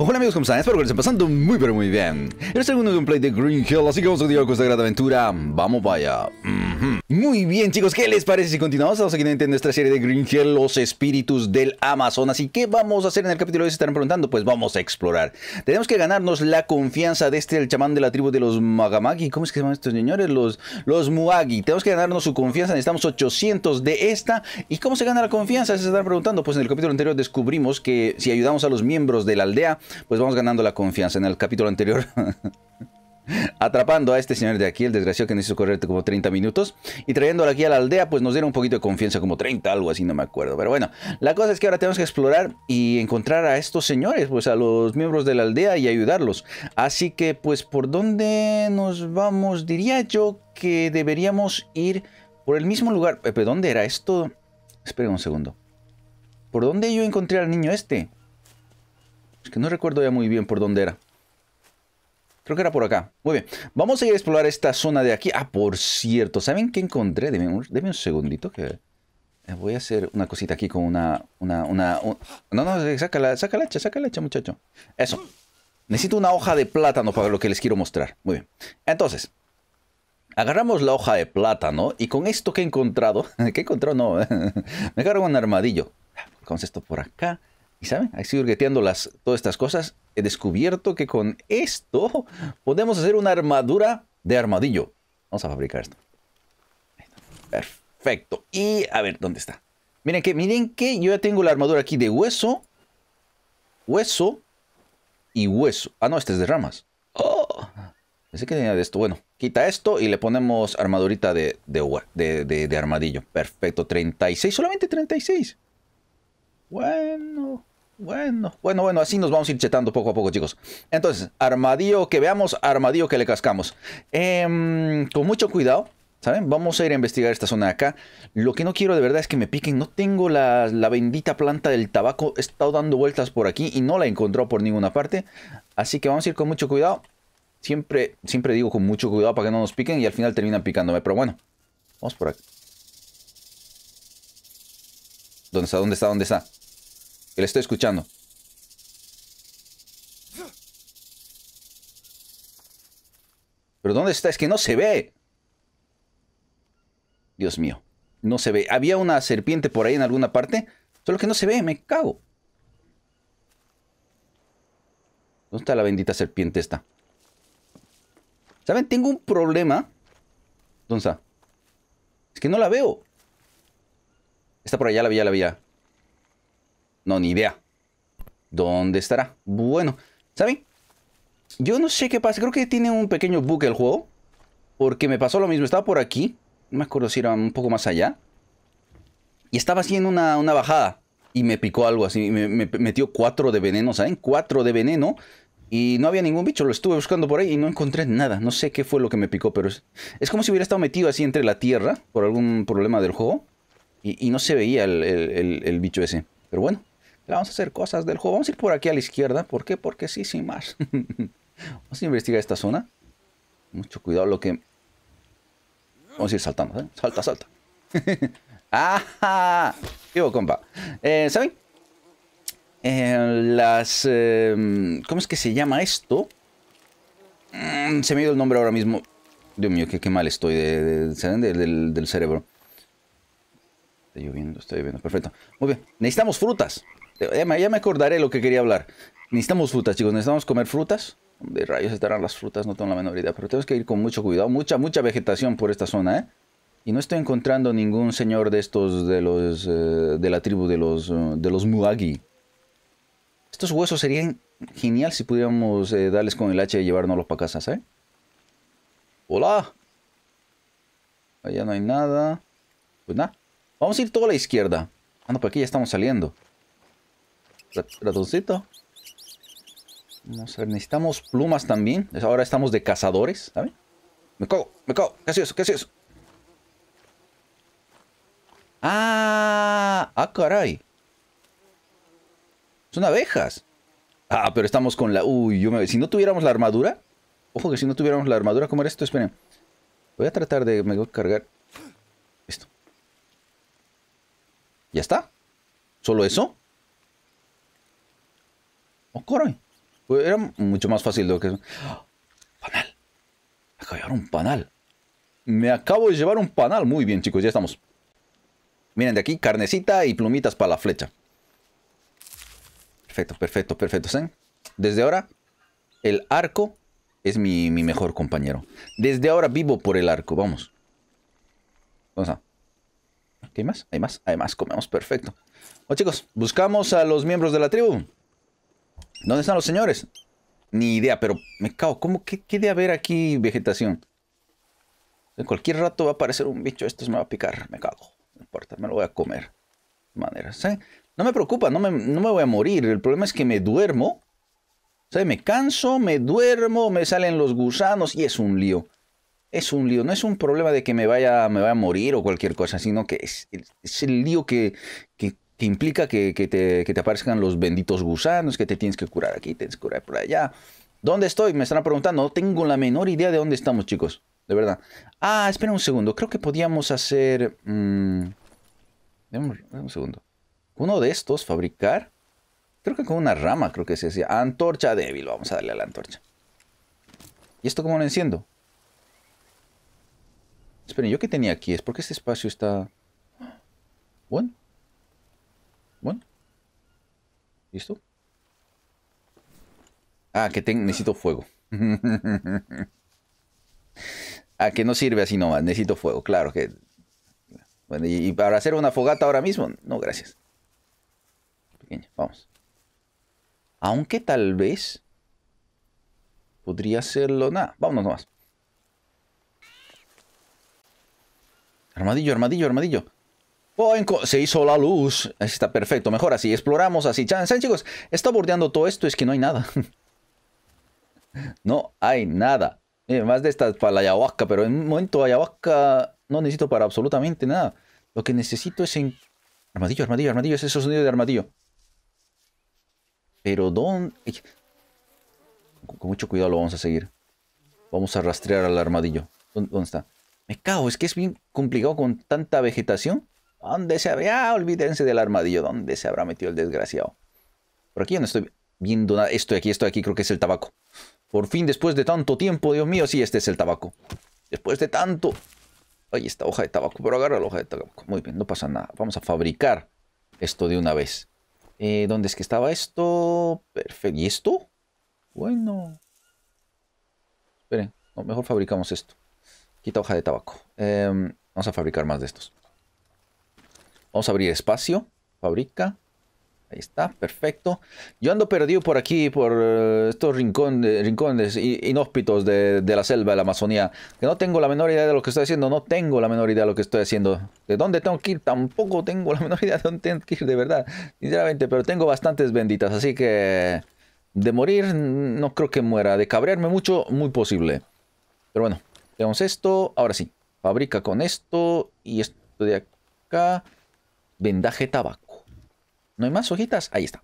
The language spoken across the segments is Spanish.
Hola amigos, ¿cómo están? Espero que les estén pasando muy pero muy bien. El segundo gameplay de Green Hill, así que vamos a continuar con esta gran aventura. Vamos vaya. Mm. Muy bien, chicos, ¿qué les parece si continuamos? Estamos aquí en nuestra serie de Green los espíritus del Amazonas. ¿Y qué vamos a hacer en el capítulo de hoy? Se estarán preguntando. Pues vamos a explorar. Tenemos que ganarnos la confianza de este, el chamán de la tribu de los Magamagi. ¿Cómo es que se llaman estos señores? Los, los Muagi. Tenemos que ganarnos su confianza. Necesitamos 800 de esta. ¿Y cómo se gana la confianza? Se están preguntando. Pues en el capítulo anterior descubrimos que si ayudamos a los miembros de la aldea, pues vamos ganando la confianza. En el capítulo anterior... atrapando a este señor de aquí, el desgraciado que nos hizo correr como 30 minutos, y trayéndolo aquí a la aldea, pues nos dieron un poquito de confianza, como 30, algo así, no me acuerdo. Pero bueno, la cosa es que ahora tenemos que explorar y encontrar a estos señores, pues a los miembros de la aldea y ayudarlos. Así que, pues, ¿por dónde nos vamos? Diría yo que deberíamos ir por el mismo lugar. ¿Pero dónde era esto? Esperen un segundo. ¿Por dónde yo encontré al niño este? Es que no recuerdo ya muy bien por dónde era. Creo que era por acá. Muy bien. Vamos a ir a explorar esta zona de aquí. Ah, por cierto. ¿Saben qué encontré? Deme un, un segundito que... Eh, voy a hacer una cosita aquí con una... una, una No, no, eh, saca la, saca saca la muchacho. Eso. Necesito una hoja de plátano para lo que les quiero mostrar. Muy bien. Entonces, agarramos la hoja de plátano y con esto que he encontrado, ¿Qué he encontrado no, me agarro un armadillo. con esto por acá. Y saben, Ahí hurgueteando las, todas estas cosas, he descubierto que con esto podemos hacer una armadura de armadillo. Vamos a fabricar esto. Perfecto. Y a ver, ¿dónde está? Miren que, miren que yo ya tengo la armadura aquí de hueso. Hueso y hueso. Ah, no, este es de ramas. Oh, pensé que tenía de esto. Bueno, quita esto y le ponemos armadurita de, de, de armadillo. Perfecto, 36, solamente 36. Bueno. Bueno, bueno, bueno, así nos vamos a ir chetando poco a poco, chicos. Entonces, armadillo que veamos, armadillo que le cascamos. Em, con mucho cuidado, ¿saben? Vamos a ir a investigar esta zona de acá. Lo que no quiero de verdad es que me piquen. No tengo la, bendita planta del tabaco. He estado dando vueltas por aquí y no la encontró por ninguna parte. Así que vamos a ir con mucho cuidado. Siempre, siempre digo con mucho cuidado para que no nos piquen y al final terminan picándome. Pero bueno, vamos por aquí. ¿Dónde está? ¿Dónde está? ¿Dónde está? que le estoy escuchando. ¿Pero dónde está? Es que no se ve. Dios mío. No se ve. Había una serpiente por ahí en alguna parte. Solo que no se ve. Me cago. ¿Dónde está la bendita serpiente esta? ¿Saben? Tengo un problema. ¿Dónde está? Es que no la veo. Está por allá, la vi, ya la vi. No, ni idea. ¿Dónde estará? Bueno, ¿saben? Yo no sé qué pasa. Creo que tiene un pequeño bug el juego. Porque me pasó lo mismo. Estaba por aquí. No me acuerdo si era un poco más allá. Y estaba haciendo una, una bajada. Y me picó algo así. Me, metió cuatro de veneno, ¿saben? Cuatro de veneno. Y no había ningún bicho. Lo estuve buscando por ahí y no encontré nada. No sé qué fue lo que me picó, pero es, como si hubiera estado metido así entre la tierra. Por algún problema del juego. Y, no se veía el bicho ese. Pero bueno vamos a hacer cosas del juego. Vamos a ir por aquí a la izquierda. ¿Por qué? Porque sí, sin más. vamos a investigar esta zona. Mucho cuidado lo que... Vamos a ir saltando, ¿eh? Salta, salta. ¡Ajá! Vivo, compa. Eh, ¿Saben? Eh, las... Em, ¿Cómo es que se llama esto? Mm, se me ha el nombre ahora mismo. Dios mío, qué, mal estoy de, del cerebro. Está lloviendo, está lloviendo. Perfecto. Muy bien. Necesitamos frutas. Ya me, acordaré de acordaré lo que quería hablar. Necesitamos frutas, chicos. Necesitamos comer frutas. De rayos estarán las frutas, no tengo la menor idea. Pero tenemos que ir con mucho cuidado. Mucha, mucha vegetación por esta zona, ¿eh? Y no estoy encontrando ningún señor de estos, de los, eh, de la tribu de los, eh, de los Muagi. Estos huesos serían genial si pudiéramos eh, darles con el hacha y llevárnoslos para casa, ¿eh? ¡Hola! Allá no hay nada. Pues nada. Vamos a ir toda a la izquierda. Ah, no, por pues aquí ya estamos saliendo ratoncito. necesitamos plumas también. Ahora estamos de cazadores, Me cago, me cago. ¿Qué es eso? ¿Qué es eso? Ah, ah, caray. Son abejas. Ah, pero estamos con la... Uy, yo me... Si no tuviéramos la armadura... Ojo que si no tuviéramos la armadura, ¿cómo era esto? Esperen. Voy a tratar de... Me voy a cargar. Esto ¿Ya está? ¿Solo eso? Coro, pues era mucho más fácil de lo que. Panal. Me acabo de llevar un panal. Me acabo de llevar un panal. Muy bien, chicos, ya estamos. Miren, de aquí, carnecita y plumitas para la flecha. Perfecto, perfecto, perfecto. Desde ahora, el arco es mi, mejor compañero. Desde ahora vivo por el arco, vamos. Vamos a... ¿Hay más? ¿Hay más? Hay más, comemos, perfecto. Bueno chicos, buscamos a los miembros de la tribu. ¿Dónde están los señores? Ni idea, pero me cago. ¿Cómo que debe haber aquí vegetación? En cualquier rato va a aparecer un bicho. Esto me va a picar. Me cago. No importa, me lo voy a comer. De manera. No me preocupa, no me, no me voy a morir. El problema es que me duermo. Se me canso, me duermo, me salen los gusanos y es un lío. Es un lío. No es un problema de que me vaya, me vaya a morir o cualquier cosa, sino que es, es el lío que, que que implica que, te, aparezcan los benditos gusanos, que te tienes que curar aquí, tienes que curar por allá. ¿Dónde estoy? Me están preguntando. No tengo la menor idea de dónde estamos, chicos. De verdad. Ah, espera un segundo. Creo que podíamos hacer... Mm, un segundo. Uno de estos, fabricar. Creo que con una rama, creo que se decía. Antorcha débil. Vamos a darle a la antorcha. ¿Y esto cómo lo enciendo? Esperen, ¿yo qué tenía aquí? ¿Es porque este espacio está... Bueno, ¿Listo? Ah, que tengo, necesito fuego. ah, que no sirve así nomás, necesito fuego, claro que... Bueno, y, para hacer una fogata ahora mismo, no, gracias. vamos. Aunque tal vez podría hacerlo, nada, vámonos nomás. Armadillo, armadillo, armadillo se hizo la luz. está perfecto. Mejor así. Exploramos así. ¿Saben, chicos? Está bordeando todo esto. Es que no hay nada. no hay nada. Eh, más de estas para la ayahuasca. Pero en un momento ayahuasca no necesito para absolutamente nada. Lo que necesito es en... Armadillo, armadillo, armadillo. Es esos sonidos de armadillo. Pero ¿dónde...? Con mucho cuidado lo vamos a seguir. Vamos a rastrear al armadillo. ¿Dónde está? Me cago, es que es bien complicado con tanta vegetación. ¿Dónde se había? Ah, olvídense del armadillo. ¿Dónde se habrá metido el desgraciado? Por aquí no estoy viendo nada. Esto aquí, esto aquí creo que es el tabaco. Por fin, después de tanto tiempo, Dios mío, sí, este es el tabaco. Después de tanto... Ahí esta hoja de tabaco. Pero agarra la hoja de tabaco. Muy bien, no pasa nada. Vamos a fabricar esto de una vez. Eh, ¿Dónde es que estaba esto? Perfecto. ¿Y esto? Bueno. Esperen. mejor fabricamos esto. Quita hoja de tabaco. Em, vamos a fabricar más de estos. Vamos a abrir espacio. Fabrica. Ahí está, perfecto. Yo ando perdido por aquí, por eh, estos eh, rincones, rincones inhóspitos de, de, la selva, de la Amazonía. Que no tengo la menor idea de lo que estoy haciendo. No tengo la menor idea de lo que estoy haciendo. De dónde tengo que ir, tampoco tengo la menor idea de dónde tengo que ir, de verdad. Sinceramente, pero tengo bastantes benditas. Así que de morir, mm, no creo que muera. De cabrearme mucho, muy posible. Pero bueno, tenemos esto. Ahora sí, fabrica con esto y esto de acá vendaje tabaco. ¿No hay más hojitas? Ahí está.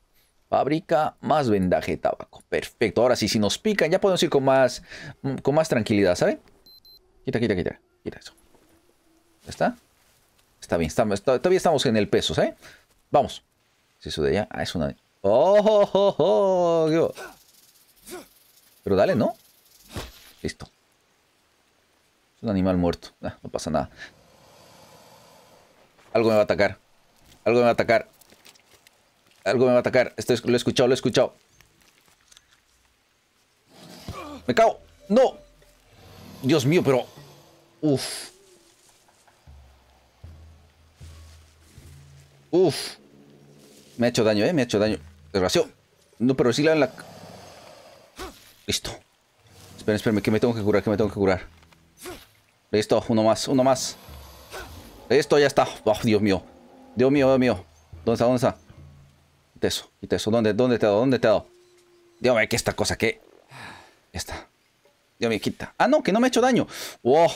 Fábrica más vendaje tabaco. Perfecto. Ahora sí, si nos pican, ya podemos ir con más, con más tranquilidad, ¿sabe? Quita, quita, quita. Quita eso. está? Está bien. todavía estamos en el peso, ¿sabes? Vamos. ¿Es eso de allá? Ah, es una... ¡Oh, oh, oh, oh! Pero dale, ¿no? Listo. Es un animal muerto. Ah, no pasa nada. Algo me va a atacar. Algo me va a atacar. Algo me va a atacar. Esto es, lo he escuchado, lo he escuchado. ¡Me cago! ¡No! Dios mío, pero... Uf. Uf. Me ha hecho daño, ¿eh? Me ha hecho daño. Desgraciado. No, pero sí la... la... Listo. Esperen, esperen, que me tengo que curar, que me tengo que curar. Listo, uno más, uno más. Listo, ya está. Oh, Dios mío. Dios mío, Dios mío. ¿Dónde está? ¿Dónde está? Quita eso, quita eso. ¿Dónde, dónde te ha dado? ¿Dónde te ha dado? Dios mío, que esta cosa, qué Esta. Dios mío, quita. Ah, no, que no me ha hecho daño. ¡Wow!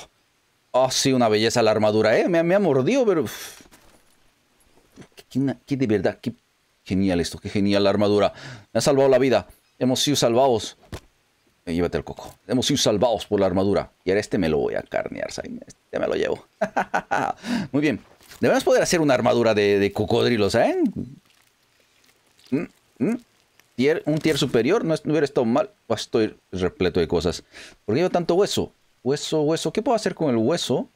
Oh, sí, una belleza la armadura, ¿eh? Me, me ha mordido, pero... Qué, de verdad, qué genial esto, qué genial la armadura. Me ha salvado la vida. Hemos sido salvados. Eh, llévate el coco. Hemos sido salvados por la armadura. Y ahora este me lo voy a carnear, ¿sabes? Este me lo llevo. Muy bien. Deberíamos poder hacer una armadura de, de cocodrilo, ¿saben? ¿eh? Mm, mm. un tier superior, no, hubiera estado mal. Ah, estoy repleto de cosas. ¿Por qué llevo tanto hueso? Hueso, hueso. ¿Qué puedo hacer con el hueso?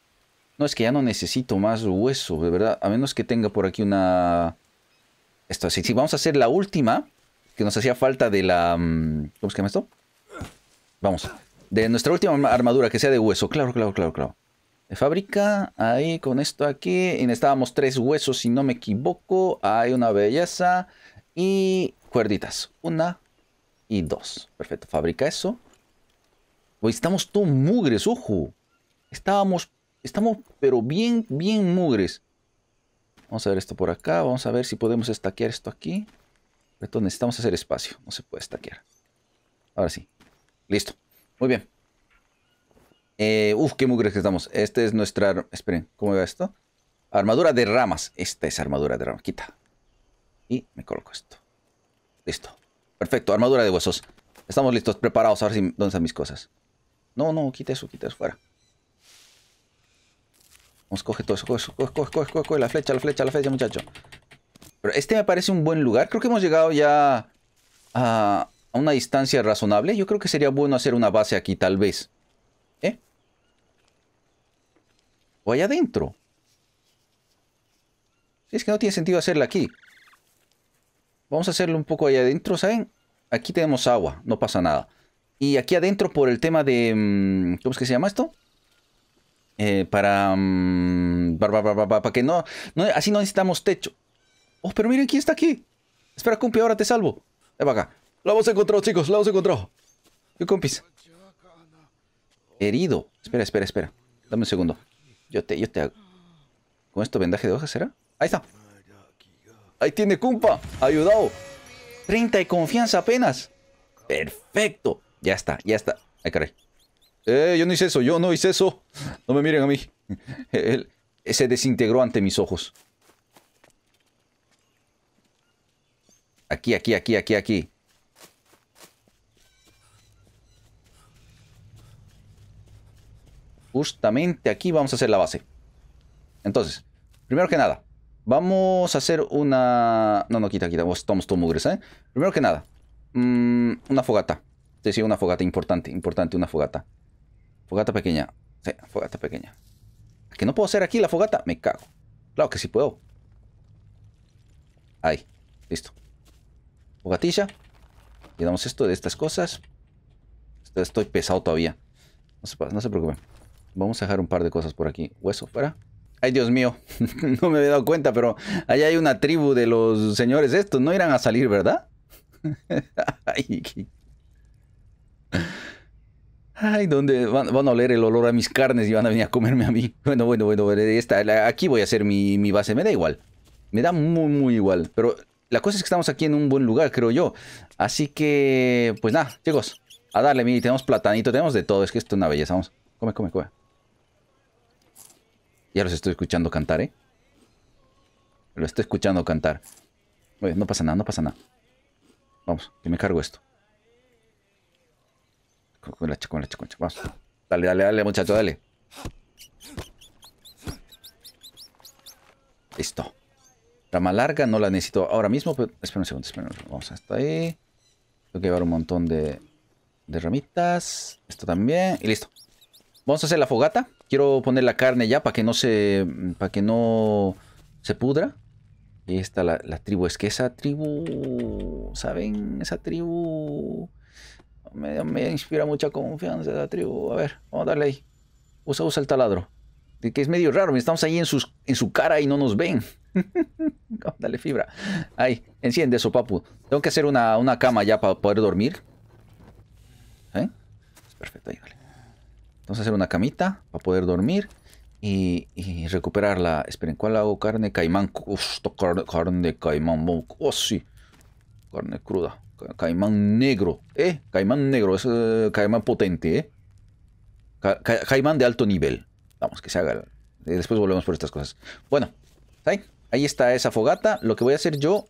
No, es que ya no necesito más hueso, de verdad. A menos que tenga por aquí una... Esto, así. sí. vamos a hacer la última, que nos hacía falta de la... Mm, ¿Cómo se llama esto? Vamos. De nuestra última armadura, que sea de hueso. Claro, claro, claro, claro de fábrica. Ahí con esto aquí. Y necesitábamos tres huesos, si no me equivoco. Hay una belleza. Y cuerditas. Una y dos. Perfecto, fabrica eso. Hoy estamos todos mugres, ojo. Estábamos, estamos pero bien, bien mugres. Vamos a ver esto por acá. Vamos a ver si podemos estaquear esto aquí. esto necesitamos hacer espacio. No se puede estaquear. Ahora sí. Listo. Muy bien. Eh, uf, qué mugres que estamos. Este es nuestra... Esperen, ¿cómo va esto? Armadura de ramas. Esta es armadura de ramas. Quita. Y me coloco esto. Listo. Perfecto, armadura de huesos. Estamos listos, preparados. A ver si ¿dónde están mis cosas? No, no, quita eso, quita eso, fuera. Vamos, coge todo eso, coge, coge, coge, coge, coge, la flecha, la flecha, la flecha, muchacho. Pero este me parece un buen lugar. Creo que hemos llegado ya a, a una distancia razonable. Yo creo que sería bueno hacer una base aquí, tal vez. O allá adentro. es que no tiene sentido hacerla aquí. Vamos a hacerlo un poco allá adentro, ¿saben? Aquí tenemos agua, no pasa nada. Y aquí adentro por el tema de... Mm, ¿Cómo es que se llama esto? Eh, para, mm, para, que no, Así no necesitamos techo. Oh, pero miren quién está aquí. Espera, compi, ahora te salvo. Ven acá. ¡Lo hemos encontrado, chicos, ¡Lo hemos encontrado. ¿Qué, compis. Herido. Espera, espera, espera. Dame un segundo. Yo te, yo te hago. ¿Con esto vendaje de hojas será? Ahí está. Ahí tiene cumpa. Ayudado. 30 de confianza apenas. Perfecto. Ya está, ya está. Ay, caray. Eh, yo no hice eso, yo no hice eso. No me miren a mí. se desintegró ante mis ojos. Aquí, aquí, aquí, aquí, aquí. Justamente aquí vamos a hacer la base. Entonces, primero que nada, vamos a hacer una... No, no, quita, quita, vos todos mugres, ¿eh? Primero que nada, mm, una fogata. Sí, sí, una fogata, importante, importante, una fogata. Fogata pequeña. Sí, fogata pequeña. ¿Que no puedo hacer aquí la fogata? Me cago. Claro que sí puedo. Ahí, listo. Fogatilla. Quedamos esto de estas cosas. Estoy pesado todavía. No se, no se preocupen. Vamos a dejar un par de cosas por aquí. Hueso, para. Ay, Dios mío, no me había dado cuenta, pero allá hay una tribu de los señores estos. No irán a salir, ¿verdad? Ay, qué... Ay, ¿dónde van, a oler el olor a mis carnes y van a venir a comerme a mí? Bueno, bueno, bueno, esta, aquí voy a hacer mi, base. Me da igual. Me da muy, muy igual. Pero la cosa es que estamos aquí en un buen lugar, creo yo. Así que, pues nada, chicos, a darle, mí. Tenemos platanito, tenemos de todo. Es que esto es una belleza. Vamos, come, come, come. Ya los estoy escuchando cantar, ¿eh? Lo estoy escuchando cantar. Oye, no pasa nada, no pasa nada. Vamos, que me cargo esto. Con la con la con la Vamos. Dale, dale, dale, muchacho, dale. Listo. Rama larga no la necesito ahora mismo, pero espera un segundo, espera un segundo. Vamos hasta ahí. Tengo que llevar un montón de, de ramitas. Esto también. Y listo. Vamos a hacer la fogata. Quiero poner la carne ya para que no se, para que no se pudra. Ahí está la, tribu. Es que esa tribu, ¿saben? Esa tribu me, inspira mucha confianza esa tribu. A ver, vamos a darle ahí. Usa, usa el taladro. Que es medio raro, estamos ahí en, sus, en su cara y no nos ven. Dale fibra. Ahí, enciende eso, papu. Tengo que hacer una, cama ya para poder dormir. ¿Eh? Perfecto, ahí, dale. Vamos a hacer una camita para poder dormir y, recuperarla. Esperen, ¿cuál hago? Carne caimán. Uf, carne, carne caimán. Oh, sí. Carne cruda. Caimán negro. ¿Eh? Caimán negro. Es caimán potente, ¿eh? caimán de alto nivel. Vamos, que se haga. Eh, después volvemos por estas cosas. Bueno, Ahí está esa fogata. Lo que voy a hacer yo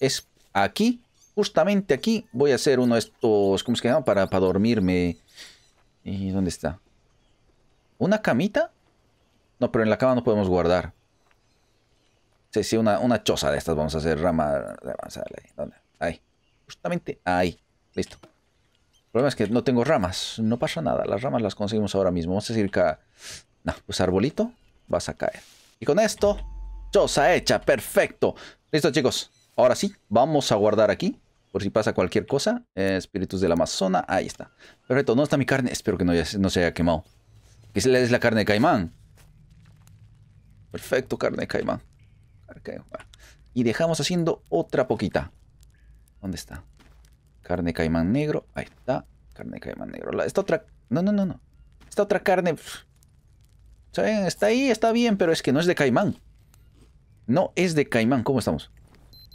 es aquí, justamente aquí, voy a hacer uno de estos, ¿cómo se llama? Para, para dormirme. ¿Y dónde está? ¿Una camita? No, pero en la cama no podemos guardar. Sí, sí, una, una choza de estas vamos a hacer. Rama. Ahí. Justamente ahí. Listo. El problema es que no tengo ramas. No pasa nada. Las ramas las conseguimos ahora mismo. Vamos a decir que... No, pues arbolito. Vas a caer. Y con esto. Choza hecha. Perfecto. Listo, chicos. Ahora sí. Vamos a guardar aquí. Por si pasa cualquier cosa. Eh, espíritus del Amazona. Ahí está. Perfecto. ¿Dónde está mi carne? Espero que no se haya quemado que se le des la carne de caimán. Perfecto, carne de caimán. Y dejamos haciendo otra poquita. ¿Dónde está? Carne caimán negro. Ahí está. Carne de caimán negro. esta otra... No, no, no, no. Esta otra carne... ¿Saben? Eh, está ahí, está bien, pero es que no es de caimán. No es de caimán. ¿Cómo estamos?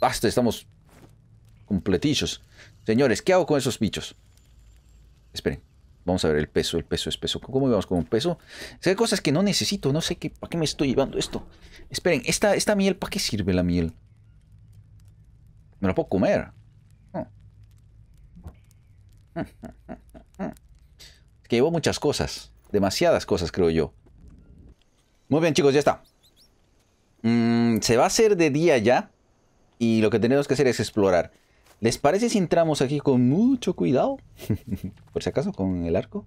Basta, estamos completillos. Señores, ¿qué hago con esos bichos? Esperen. Vamos a ver el peso, el peso, es peso. ¿Cómo vamos con un peso? hay cosas que no necesito, no sé qué, para qué me estoy llevando esto. Esperen, esta, esta miel, ¿para qué sirve la miel? ¿Me la puedo comer? Es que llevo muchas cosas. Demasiadas cosas, creo yo. Muy bien, chicos, ya está. Mm, se va a hacer de día ya. Y lo que tenemos que hacer es explorar. ¿Les parece si entramos aquí con mucho cuidado? Por si acaso, con el arco.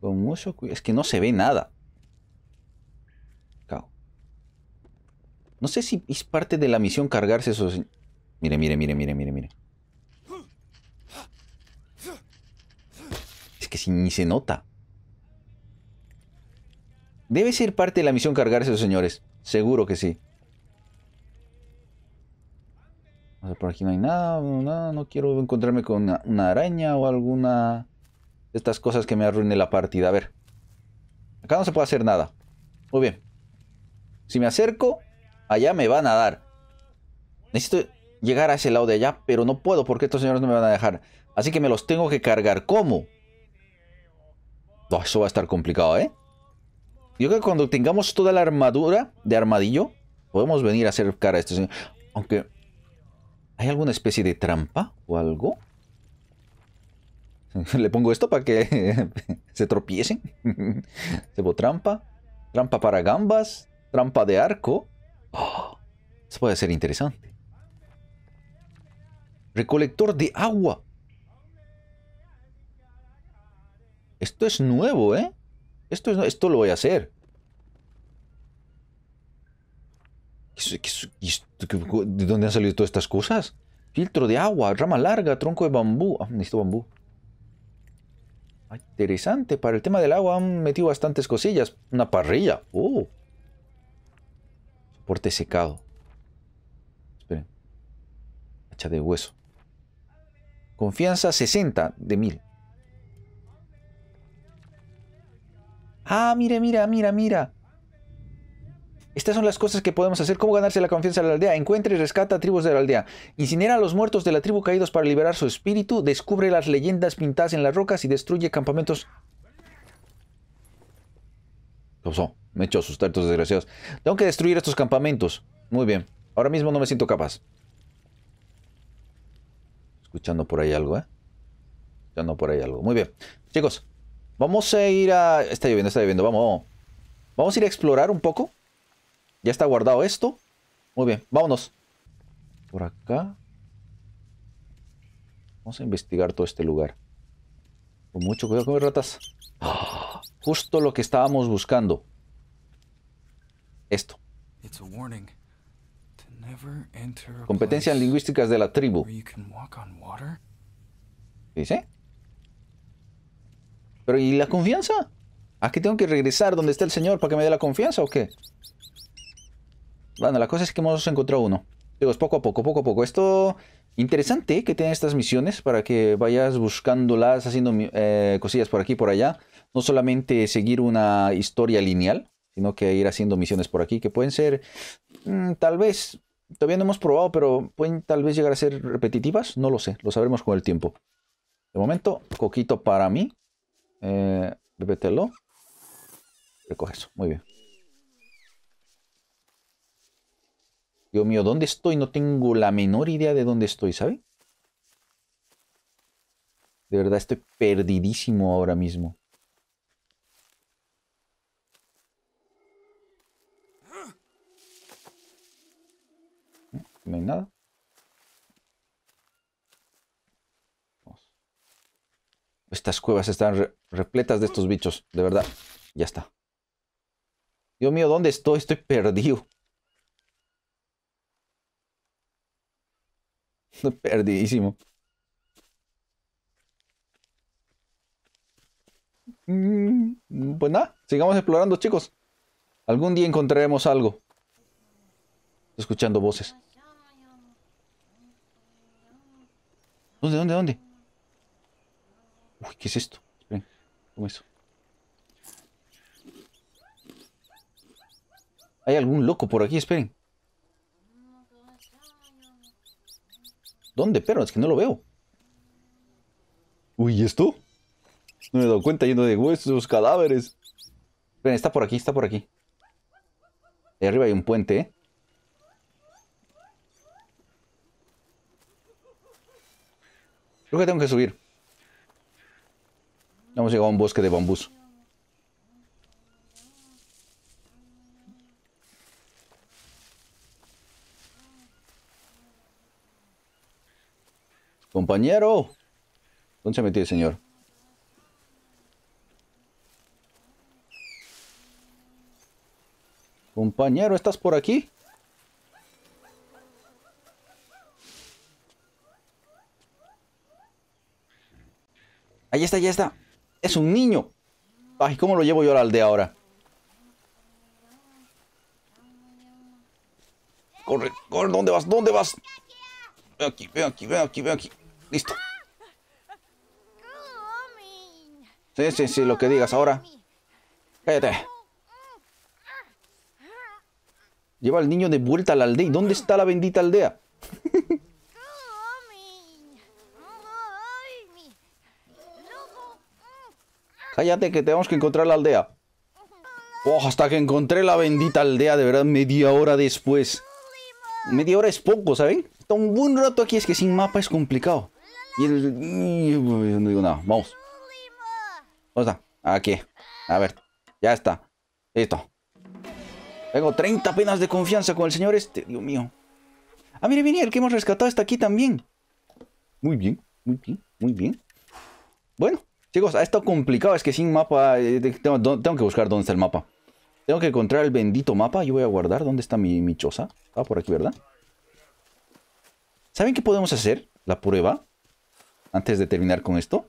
Con mucho cuidado. Es que no se ve nada. No sé si es parte de la misión cargarse esos... Mire, mire, mire, mire, mire, mire. Es que si ni se nota. Debe ser parte de la misión cargarse esos señores. Seguro que sí. por aquí no hay nada, no quiero encontrarme con una, araña o alguna de estas cosas que me arruine la partida. A ver, acá no se puede hacer nada. Muy bien. Si me acerco, allá me van a dar. Necesito llegar a ese lado de allá, pero no puedo porque estos señores no me van a dejar. Así que me los tengo que cargar. ¿Cómo? eso va a estar complicado, ¿eh? Yo creo que cuando tengamos toda la armadura de armadillo, podemos venir a hacer cara a este señor. Aunque ¿Hay alguna especie de trampa o algo? ¿Le pongo esto para que se tropiecen? Cebo trampa. Trampa para gambas. Trampa de arco. Oh, eso puede ser interesante. Recolector de agua. Esto es nuevo, ¿eh? Esto, esto lo voy a hacer. ¿De dónde han salido todas estas cosas? Filtro de agua, rama larga, tronco de bambú. Ah, necesito bambú. Ah, interesante. Para el tema del agua han metido bastantes cosillas. Una parrilla. Oh. Soporte secado. Esperen. Hacha de hueso. Confianza 60 de 1000. Ah, mira, mira, mira, mira. Estas son las cosas que podemos hacer. ¿Cómo ganarse la confianza de la aldea? Encuentra y rescata tribus de la aldea. Incinera a los muertos de la tribu caídos para liberar su espíritu. Descubre las leyendas pintadas en las rocas y destruye campamentos. me he hecho asustar estos desgraciados. Tengo que destruir estos campamentos. Muy bien. Ahora mismo no me siento capaz. Escuchando por ahí algo, ¿eh? Escuchando por ahí algo. Muy bien. Chicos, vamos a ir a... Está lloviendo, está lloviendo. vamos. Vamos a ir a explorar un poco ya está guardado esto. Muy bien, vámonos. Por acá. Vamos a investigar todo este lugar. Con mucho cuidado con mis ratas. ¡Ah! Justo lo que estábamos buscando. Esto. Competencias lingüísticas de la tribu. ¿Dice? Pero ¿y la confianza? ¿Aquí tengo que regresar donde está el señor para que me dé la confianza o qué? Bueno, la cosa es que hemos encontrado uno. Digo, es poco a poco, poco a poco. Esto interesante que tengan estas misiones para que vayas buscándolas, haciendo eh, cosillas por aquí y por allá. No solamente seguir una historia lineal, sino que ir haciendo misiones por aquí que pueden ser, mm, tal vez, todavía no hemos probado, pero pueden tal vez llegar a ser repetitivas. No lo sé, lo sabremos con el tiempo. De momento, coquito para mí. Eh, Recoge eso, muy bien. Dios mío, ¿dónde estoy? No tengo la menor idea de dónde estoy, ¿sabe? De verdad estoy perdidísimo ahora mismo. No hay nada. Estas cuevas están repletas de estos bichos, de verdad. Ya está. Dios mío, ¿dónde estoy? Estoy perdido. Perdidísimo. Mm, pues nada, sigamos explorando, chicos. Algún día encontraremos algo. Escuchando voces. ¿Dónde, dónde, dónde? Uy, ¿qué es esto? Esperen, ¿cómo eso? Hay algún loco por aquí, esperen. ¿Dónde, Pero Es que no lo veo. Uy, ¿y esto? No me he dado cuenta Lleno de huesos, cadáveres. está por aquí, está por aquí. Ahí arriba hay un puente, ¿eh? Creo que tengo que subir. Hemos llegado a un bosque de bambús. Compañero. ¿Dónde se metió el señor? Compañero, ¿estás por aquí? Ahí está, ¡Ahí está. Es un niño. Ay, ¿cómo lo llevo yo a la aldea ahora? Corre, corre, ¿dónde vas? ¿Dónde vas? Ven aquí, ven aquí, ven aquí, ven aquí. Listo. Sí, sí, sí, lo que digas ahora. Cállate. Lleva al niño de vuelta a la aldea. ¿Y dónde está la bendita aldea? Cállate que tenemos que encontrar la aldea. Oh, hasta que encontré la bendita aldea, de verdad, media hora después. Media hora es poco, ¿saben? Está un buen rato aquí, es que sin mapa es complicado. Y no digo nada. Vamos. ¿Dónde está? Aquí. A ver. Ya está. Listo. Tengo 30 penas de confianza con el señor este. Dios mío. Ah, mire, mire. El que hemos rescatado está aquí también. Muy bien. Muy bien. Muy bien. Bueno. Chicos, ha estado complicado. Es que sin mapa... Eh, tengo, que buscar dónde está el mapa. Tengo que encontrar el bendito mapa. Yo voy a guardar. ¿Dónde está mi, michosa por aquí, ¿verdad? ¿Saben qué podemos hacer? La prueba antes de terminar con esto,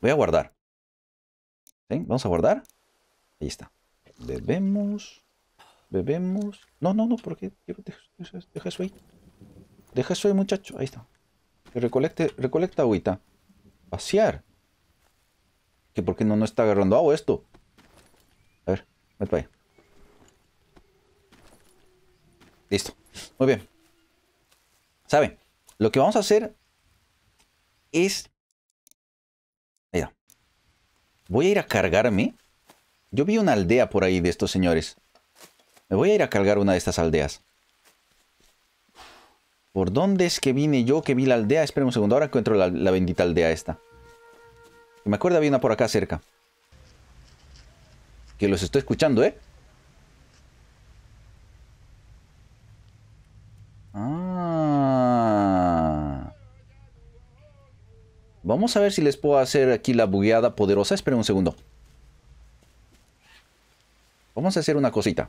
voy a guardar. Vamos a guardar. Ahí está. Bebemos. Bebemos. No, no, no, porque qué? deja eso ahí. Deja eso ahí, muchacho. Ahí está. recolecte, recolecta agüita. Vaciar. Que qué no, no está agarrando agua esto. A ver, vete para allá. Listo. Muy bien. ¿Saben? Lo que vamos a hacer es... voy a ir a cargarme. Yo vi una aldea por ahí de estos señores. Me voy a ir a cargar una de estas aldeas. ¿Por dónde es que vine yo que vi la aldea? Espera un segundo, ahora encuentro la, la bendita aldea esta. Me acuerdo había una por acá cerca. Que los estoy escuchando, ¿eh? Vamos a ver si les puedo hacer aquí la bugueada poderosa. Esperen un segundo. Vamos a hacer una cosita.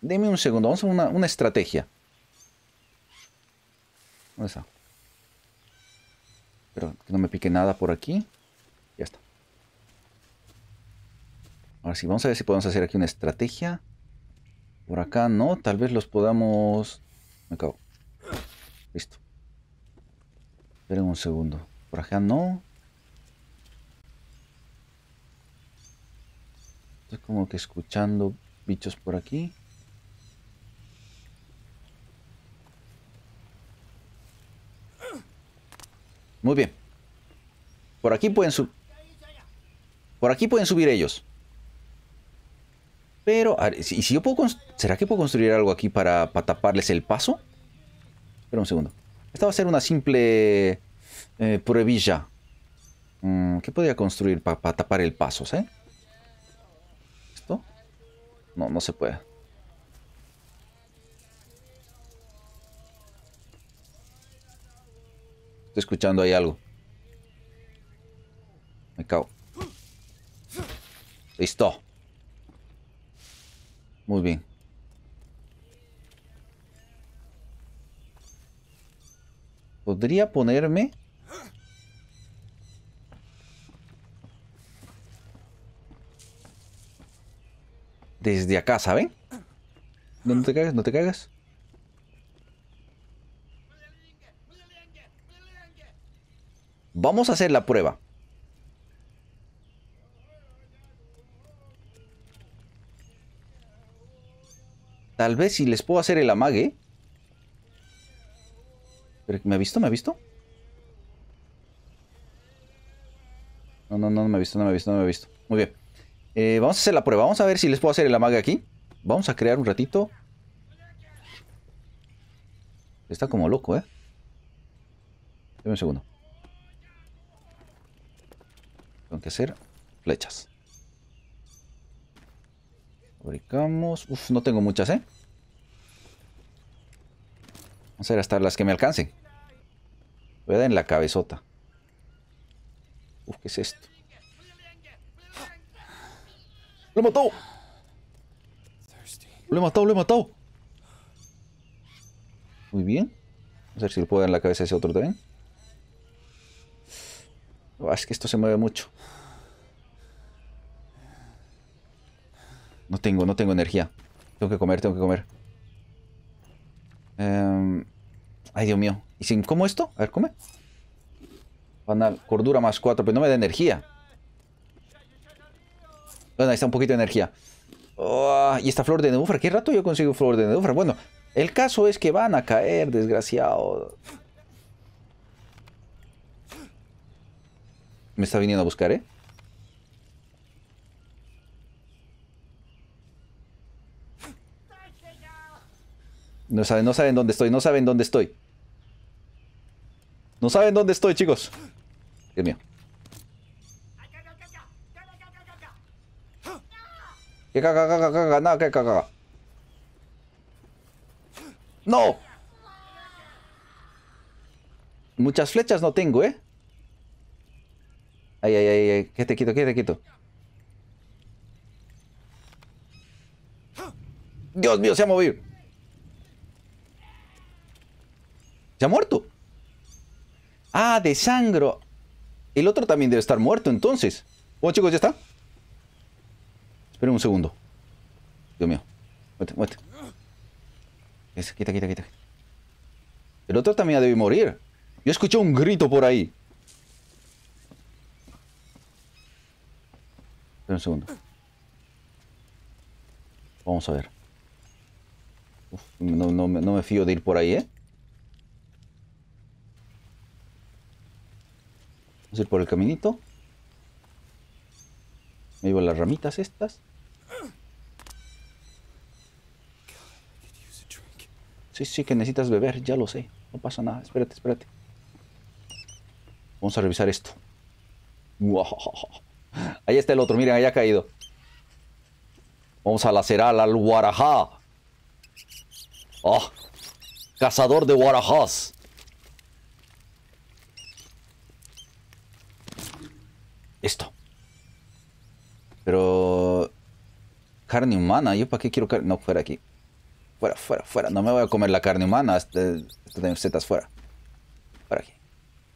Deme un segundo. Vamos a una, una estrategia. ¿Dónde está? Pero que no me pique nada por aquí. Ya está. Ahora sí, vamos a ver si podemos hacer aquí una estrategia. Por acá no, tal vez los podamos... Me acabo. Listo. Esperen un segundo. Por acá no. Estoy como que escuchando bichos por aquí. Muy bien. Por aquí pueden subir. Por aquí pueden subir ellos. Pero, ¿y si yo puedo ¿será que puedo construir algo aquí para, para taparles el paso? Espera un segundo. Esta va a ser una simple eh, Pruebilla. Mm, ¿Qué podría construir para tapar el paso, eh? ¿Esto? No, no se puede. Estoy escuchando ahí algo. Me cago. Listo. Muy bien. Podría ponerme desde acá, ¿saben? No, te caigas, no te caigas. Vamos a hacer la prueba. Tal vez si les puedo hacer el amague. ¿Pero ¿Me ha visto? ¿Me ha visto? No, no, no, no me ha visto, no me ha visto, no me ha visto. Muy bien. Eh, vamos a hacer la prueba. Vamos a ver si les puedo hacer el amague aquí. Vamos a crear un ratito. Está como loco, ¿eh? Dame un segundo. Tengo que hacer flechas. Fabricamos. Uf, no tengo muchas, ¿eh? Vamos a hacer hasta las que me alcancen. Voy a dar en la cabezota. Uf, ¿qué es esto? Lo he matado. Lo he matado, lo he matado. Muy bien. A ver si le puedo dar en la cabeza ese otro también. Ah, es que esto se mueve mucho. No tengo, no tengo energía. Tengo que comer, tengo que comer. Em, ay, Dios mío. ¿Y si cómo esto? A ver, come. Banal. Cordura más cuatro. pero no me da energía. Bueno, ahí está un poquito de energía. Ah, y esta flor de nebufra. ¿Qué rato yo consigo flor de nebufra? Bueno, el caso es que van a caer, desgraciado. Me está viniendo a buscar, ¿eh? No saben, no saben dónde estoy, no saben dónde estoy. No saben dónde estoy, chicos. Dios mío. Que nada, ¡No! Muchas flechas no tengo, ¿eh? Ay, ay, ay, ay. Que te quito, qué te quito. Dios mío, se ha movido. Se ha muerto. Ah, de sangro. El otro también debe estar muerto, entonces. Bueno, chicos, ya está. Esperen un segundo. Dios mío. Muerte, muerte. quita, quita, quita. El otro también ha debe morir. Yo escuché un grito por ahí. Espera un segundo. Vamos a ver. Uf, no, no, no me fío de ir por ahí, ¿eh? Vamos a ir por el caminito. Me llevo las ramitas estas. Sí, sí, que necesitas beber, ya lo sé. No pasa nada, espérate, espérate. Vamos a revisar esto. Ahí está el otro, miren, ahí ha caído. Vamos a lacerar al Guarajá. Oh, cazador de Guarajás. Esto. Pero... Carne humana, ¿yo para qué quiero carne? No, fuera aquí fuera, fuera, fuera. No me voy a comer la carne humana. Este, este setas fuera. Fuera aquí.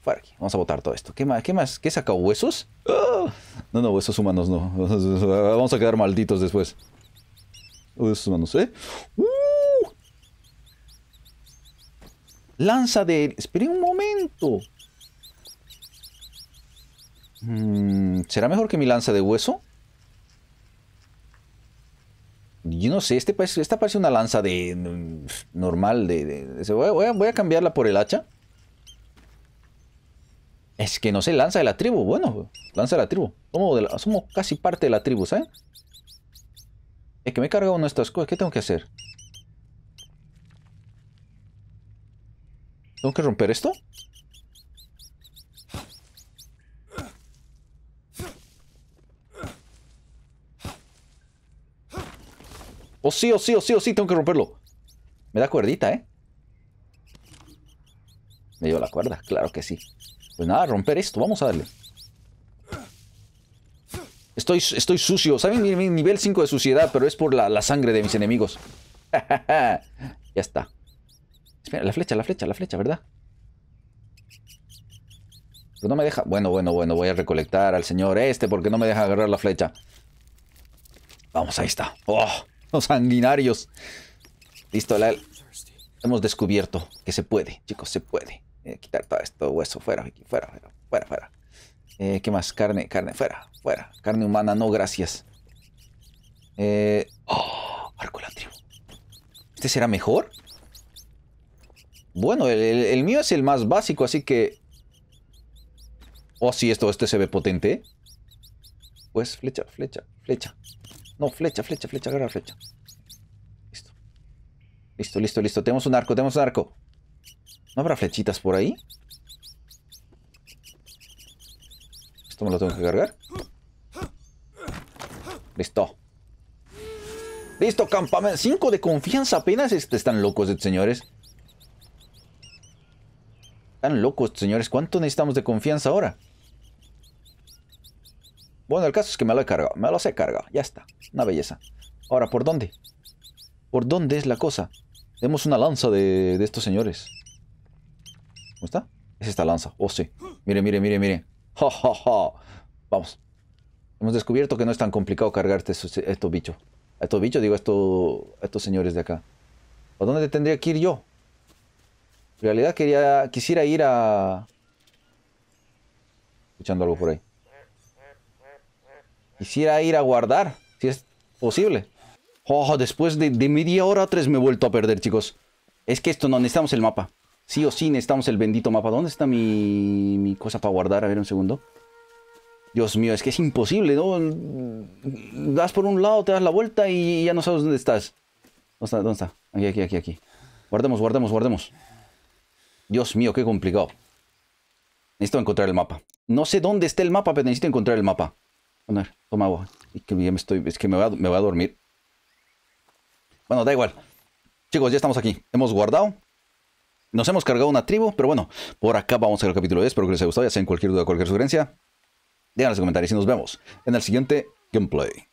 Fuera aquí. Vamos a botar todo esto. ¿Qué más? ¿Qué más? ¿Qué saca? ¿Huesos? ¡Ah! No, no, huesos humanos no. Vamos a quedar malditos después. Huesos humanos, ¿eh? ¡Uh! Lanza de... Esperen un momento. Mm, ¿Será mejor que mi lanza de hueso? yo no sé, este esta parece una lanza de mm, normal, de, voy, a, cambiarla por el hacha. Es que no sé, lanza de la tribu, bueno, lanza de la tribu. Somos, casi parte de la tribu, sabes Es que me he cargado una de estas cosas, ¿qué tengo que hacer? ¿Tengo que romper esto? oh, sí, oh, sí, oh, sí, o oh, sí, tengo que romperlo. Me da cuerdita, ¿eh? Me dio la cuerda, claro que sí. Pues nada, romper esto, vamos a darle. Estoy, estoy sucio, ¿saben? Mi, nivel 5 de suciedad, pero es por la, la sangre de mis enemigos. ya está. Espera, la flecha, la flecha, la flecha, ¿verdad? Pero no me deja... Bueno, bueno, bueno, voy a recolectar al señor este porque no me deja agarrar la flecha. Vamos, ahí está. ¡Oh! Los sanguinarios. Listo, la, hemos descubierto que se puede, chicos, se puede. Eh, quitar todo esto, hueso, fuera, aquí, fuera, fuera, fuera, fuera. Eh, ¿Qué más? Carne, carne, fuera, fuera. Carne humana, no, gracias. Eh, oh, arco la ¿Este será mejor? Bueno, el, mío es el más básico, así que... Oh, sí, esto, este se ve potente. Pues flecha, flecha, flecha. No, flecha, flecha, flecha, agarra flecha. Listo. Listo, listo, listo. Tenemos un arco, tenemos un arco. ¿No habrá flechitas por ahí? ¿Esto me lo tengo que cargar? Listo. Listo, campamento. Cinco de confianza apenas. Este, están locos, señores. Están locos, señores. ¿Cuánto necesitamos de confianza ahora? Bueno, el caso es que me lo he cargado. Me lo he cargado. Ya está. Una belleza. Ahora, ¿por dónde? ¿Por dónde es la cosa? Tenemos una lanza de, estos señores. ¿Cómo está? Es esta lanza. Oh, sí. Mire, mire, mire, mire. Ja, ja, ja. Vamos. Hemos descubierto que no es tan complicado cargarte estos, estos bichos. Estos bichos, digo, estos, estos señores de acá. ¿A dónde tendría que ir yo? En realidad quería, quisiera ir a... Escuchando algo por ahí. Quisiera ir a guardar, si es posible. Oh, después de, media hora tres me he vuelto a perder, chicos. Es que esto no, necesitamos el mapa. Sí o sí necesitamos el bendito mapa. ¿Dónde está mi, cosa para guardar? A ver, un segundo. Dios mío, es que es imposible, ¿no? Das por un lado, te das la vuelta y ya no sabes dónde estás. ¿Dónde está? ¿Dónde está? Aquí, aquí, aquí, aquí. Guardemos, guardemos, guardemos. Dios mío, qué complicado. Necesito encontrar el mapa. No sé dónde está el mapa, pero necesito encontrar el mapa. Bueno, toma agua. Es que me estoy. que me voy, a, dormir. Bueno, da igual. Chicos, ya estamos aquí. Hemos guardado. Nos hemos cargado una tribu, pero bueno, por acá vamos a ver el capítulo 10. Espero que les haya gustado. Ya sea en cualquier duda, cualquier sugerencia, díganos en los comentarios y nos vemos en el siguiente gameplay.